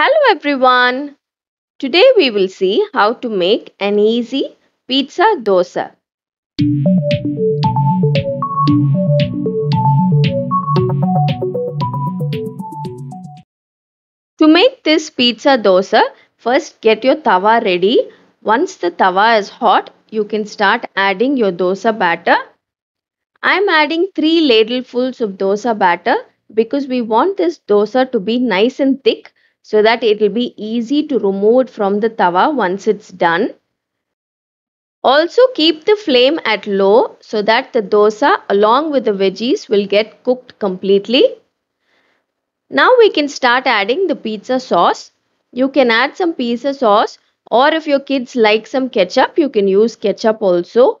Hello everyone! Today we will see how to make an easy pizza dosa. To make this pizza dosa, first get your tawa ready. Once the tawa is hot, you can start adding your dosa batter. I am adding 3 ladlefuls of dosa batter because we want this dosa to be nice and thick so that it will be easy to remove it from the tawa once it's done. Also keep the flame at low so that the dosa along with the veggies will get cooked completely. Now we can start adding the pizza sauce. You can add some pizza sauce or if your kids like some ketchup, you can use ketchup also.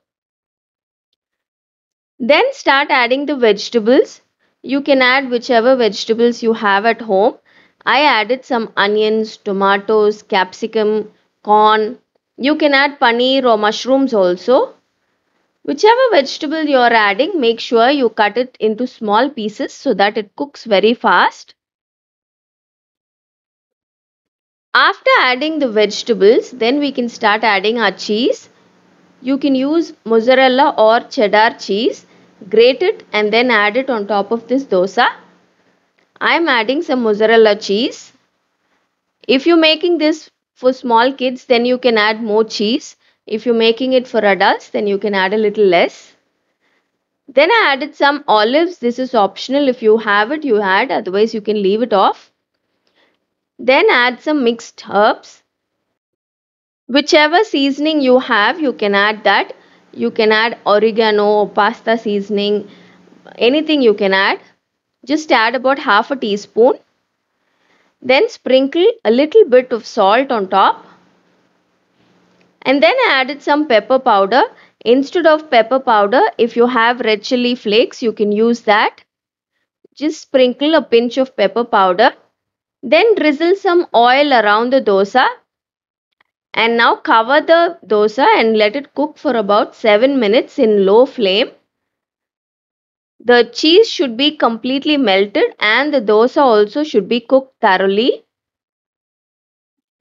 Then start adding the vegetables. You can add whichever vegetables you have at home. I added some onions, tomatoes, capsicum, corn. You can add paneer or mushrooms also. Whichever vegetable you are adding, make sure you cut it into small pieces so that it cooks very fast. After adding the vegetables, then we can start adding our cheese. You can use mozzarella or cheddar cheese. Grate it and then add it on top of this dosa. I am adding some mozzarella cheese. If you're making this for small kids, then you can add more cheese. If you're making it for adults, then you can add a little less. Then I added some olives. This is optional. If you have it, you add. Otherwise, you can leave it off. Then add some mixed herbs. Whichever seasoning you have, you can add that. You can add oregano, pasta seasoning, anything you can add. Just add about half a teaspoon. Then sprinkle a little bit of salt on top. And then I added some pepper powder. Instead of pepper powder, if you have red chili flakes, you can use that. Just sprinkle a pinch of pepper powder. Then drizzle some oil around the dosa. And now cover the dosa and let it cook for about 7 minutes in low flame. The cheese should be completely melted and the dosa also should be cooked thoroughly.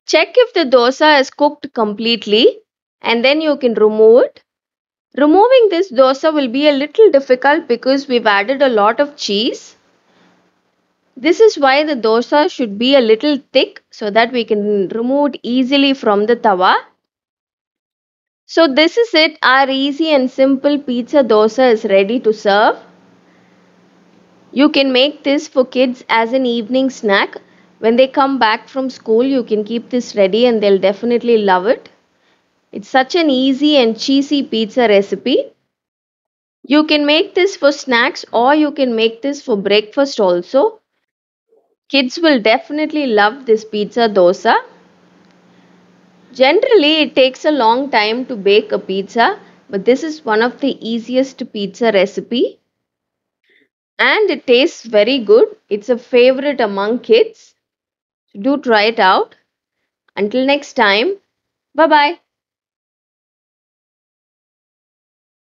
Check if the dosa is cooked completely and then you can remove it. Removing this dosa will be a little difficult because we've added a lot of cheese. This is why the dosa should be a little thick so that we can remove it easily from the tawa. So this is it. Our easy and simple pizza dosa is ready to serve. You can make this for kids as an evening snack. When they come back from school, you can keep this ready and they'll definitely love it. It's such an easy and cheesy pizza recipe. You can make this for snacks or you can make this for breakfast also. Kids will definitely love this pizza dosa. Generally, it takes a long time to bake a pizza, but this is one of the easiest pizza recipe and it tastes very good. It's a favorite among kids. do try it out. Until next time, bye bye.